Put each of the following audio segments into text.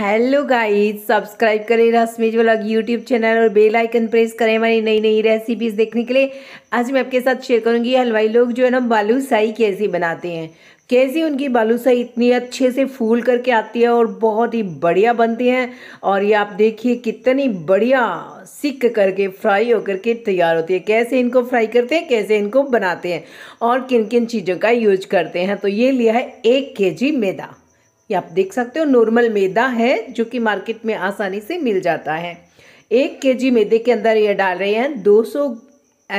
hello guys subscribe करें Rashmi vlog YouTube channel और bell icon press करें हमारी नई नई रेसिपीज देखने के लिए आज मैं आपके साथ शेयर करूंगी हलवाई लोग जो है ना बालूसाई कैसे बनाते हैं कैसे उनकी बालूसाई इतनी अच्छे से फूल करके आती है और बहुत ही बढ़िया बनती हैं और ये आप देखिए कितनी बढ़िया सिक करके फ्राई होकर के तैयार होती है कैसे इनको फ्राई करते हैं कैसे इनको बनाते हैं और किन किन चीज़ों का यूज करते हैं तो ये लिया है एक के जी मैदा ये आप देख सकते हो नॉर्मल मैदा है जो कि मार्केट में आसानी से मिल जाता है एक के जी मैदे के अंदर ये डाल रहे हैं 200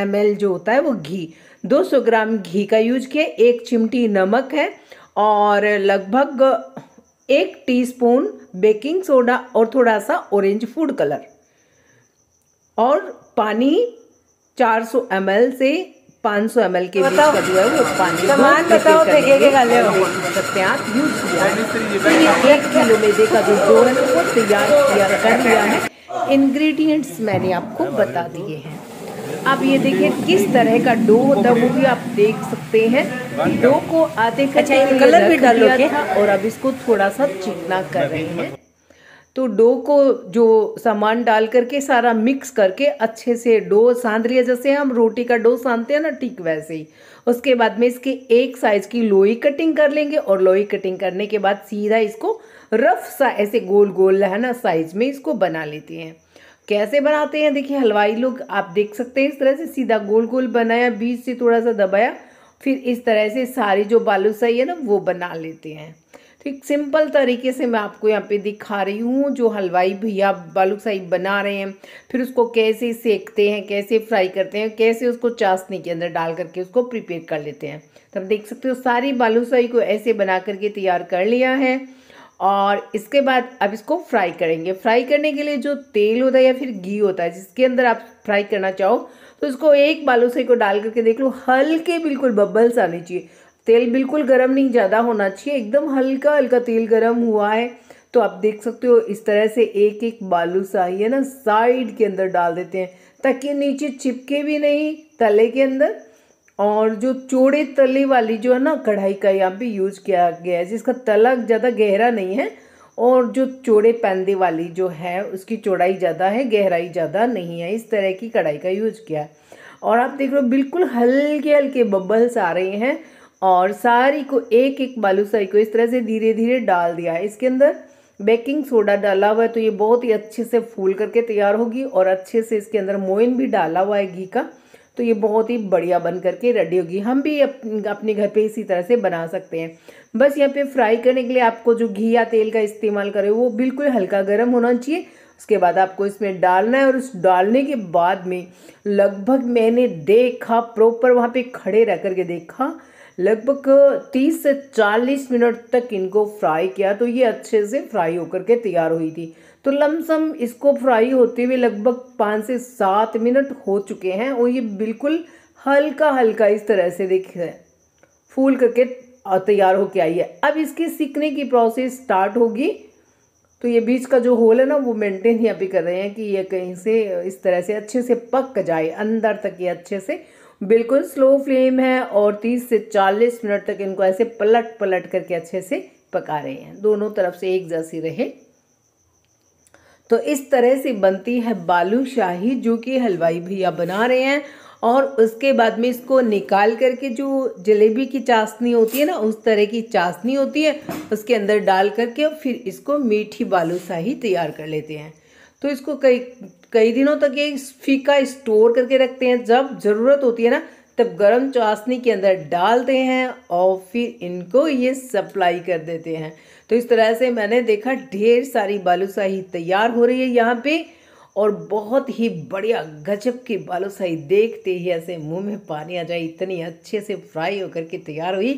एम जो होता है वो घी 200 ग्राम घी का यूज किया एक चिमटी नमक है और लगभग एक टीस्पून बेकिंग सोडा और थोड़ा सा ऑरेंज फूड कलर और पानी 400 एम से 500 सौ के बीच का जो है वो पानी सामान बताओ सकते हैं एक किलो मैदे का जो डो है वो तैयार किया कर लिया है इंग्रेडिएंट्स मैंने आपको बता दिए हैं आप ये देखिए किस तरह का डो होता है वो भी आप देख सकते हैं डो को आते कलर भी डाल था और अब इसको थोड़ा सा चिकना कर रहे हैं तो डो को जो सामान डाल करके सारा मिक्स करके अच्छे से डो साध लिया जैसे हम रोटी का डो सानते हैं ना ठीक वैसे ही उसके बाद में इसके एक साइज की लोई कटिंग कर लेंगे और लोई कटिंग करने के बाद सीधा इसको रफ सा ऐसे गोल गोल है ना साइज में इसको बना लेते हैं कैसे बनाते हैं देखिए हलवाई लोग आप देख सकते हैं इस तरह से सीधा गोल गोल बनाया बीच से थोड़ा सा दबाया फिर इस तरह से सारी जो बालूसाई है ना वो बना लेते हैं ठीक सिंपल तरीके से मैं आपको यहाँ पे दिखा रही हूँ जो हलवाई भैया बालू साहिब बना रहे हैं फिर उसको कैसे सेकते हैं कैसे फ्राई करते हैं कैसे उसको चाशनी के अंदर डाल करके उसको प्रिपेयर कर लेते हैं तब तो देख सकते हो सारी साई को ऐसे बना करके तैयार कर लिया है और इसके बाद अब इसको फ्राई करेंगे फ्राई करने के लिए जो तेल होता है या फिर घी होता है जिसके अंदर आप फ्राई करना चाहो तो इसको एक बालूसाही को डाल करके देख लो हल्के बिल्कुल बबल्स आने चाहिए तेल बिल्कुल गर्म नहीं ज़्यादा होना चाहिए एकदम हल्का हल्का तेल गर्म हुआ है तो आप देख सकते हो इस तरह से एक एक बालू बालूशाही है ना साइड के अंदर डाल देते हैं ताकि नीचे चिपके भी नहीं तले के अंदर और जो चौड़े तले वाली जो है ना कढ़ाई का यहाँ पे यूज़ किया गया है जिसका तला ज़्यादा गहरा नहीं है और जो चौड़े पैंदे वाली जो है उसकी चौड़ाई ज़्यादा है गहराई ज़्यादा नहीं है इस तरह की कढ़ाई का यूज़ किया है और आप देख रहे हो बिल्कुल हल्के हल्के बबल्स आ रहे हैं और सारी को एक एक बालूसाई को इस तरह से धीरे धीरे डाल दिया है इसके अंदर बेकिंग सोडा डाला हुआ है तो ये बहुत ही अच्छे से फूल करके तैयार होगी और अच्छे से इसके अंदर मोइन भी डाला हुआ है घी का तो ये बहुत ही बढ़िया बन करके रेडी होगी हम भी अप, अपने घर पे इसी तरह से बना सकते हैं बस यहाँ पे फ्राई करने के लिए आपको जो घी या तेल का इस्तेमाल करें वो बिल्कुल हल्का गर्म होना चाहिए उसके बाद आपको इसमें डालना है और उस डालने के बाद में लगभग मैंने देखा प्रॉपर वहाँ पे खड़े रह करके देखा लगभग 30 से 40 मिनट तक इनको फ्राई किया तो ये अच्छे से फ्राई होकर के तैयार हुई थी तो लमसम इसको फ्राई होते हुए लगभग पाँच से सात मिनट हो चुके हैं और ये बिल्कुल हल्का हल्का इस तरह से देखिए फूल करके तैयार होके आई है अब इसके सीखने की प्रोसेस स्टार्ट होगी तो ये बीच का जो होल है ना वो मेंटेन यहाँ पे कर रहे हैं कि ये कहीं से इस तरह से अच्छे से पक जाए अंदर तक ये अच्छे से बिल्कुल स्लो फ्लेम है और 30 से 40 मिनट तक इनको ऐसे पलट पलट करके अच्छे से पका रहे हैं दोनों तरफ से एक जैसी रहे तो इस तरह से बनती है बालूशाही जो कि हलवाई भैया बना रहे हैं और उसके बाद में इसको निकाल करके जो जलेबी की चाशनी होती है ना उस तरह की चाशनी होती है उसके अंदर डाल करके और फिर इसको मीठी बालूशाही तैयार कर लेते हैं तो इसको कई कई दिनों तक ये फीका स्टोर करके रखते हैं जब ज़रूरत होती है ना तब गर्म चाशनी के अंदर डालते हैं और फिर इनको ये सप्लाई कर देते हैं तो इस तरह से मैंने देखा ढेर सारी बालूशाही तैयार हो रही है यहाँ पे और बहुत ही बढ़िया गजब की बालूशाही देखते ही ऐसे मुंह में पानी आ जाए इतनी अच्छे से फ्राई होकर के तैयार हुई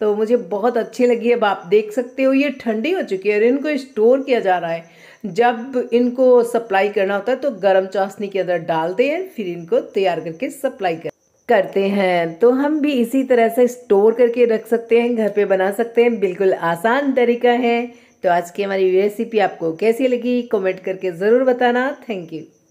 तो मुझे बहुत अच्छी लगी अब आप देख सकते हो ये ठंडी हो चुकी है और इनको स्टोर किया जा रहा है जब इनको सप्लाई करना होता है तो गर्म चाशनी के अंदर डालते हैं फिर इनको तैयार करके सप्लाई कर करते हैं तो हम भी इसी तरह से स्टोर करके रख सकते हैं घर पे बना सकते हैं बिल्कुल आसान तरीका है तो आज की हमारी रेसिपी आपको कैसी लगी कमेंट करके ज़रूर बताना थैंक यू